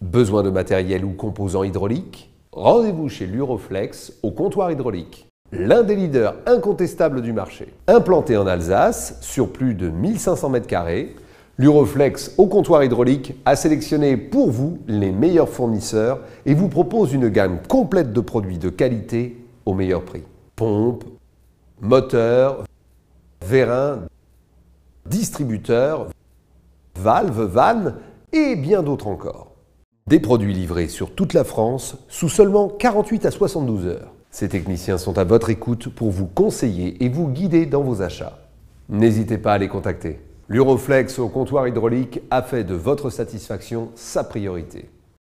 Besoin de matériel ou composants hydraulique Rendez-vous chez l'Uroflex au comptoir hydraulique, l'un des leaders incontestables du marché. Implanté en Alsace, sur plus de 1500 m2, l'Uroflex au comptoir hydraulique a sélectionné pour vous les meilleurs fournisseurs et vous propose une gamme complète de produits de qualité au meilleur prix. Pompes, moteur, vérin, distributeur, valves, vannes et bien d'autres encore. Des produits livrés sur toute la France sous seulement 48 à 72 heures. Ces techniciens sont à votre écoute pour vous conseiller et vous guider dans vos achats. N'hésitez pas à les contacter. L'Uroflex au comptoir hydraulique a fait de votre satisfaction sa priorité.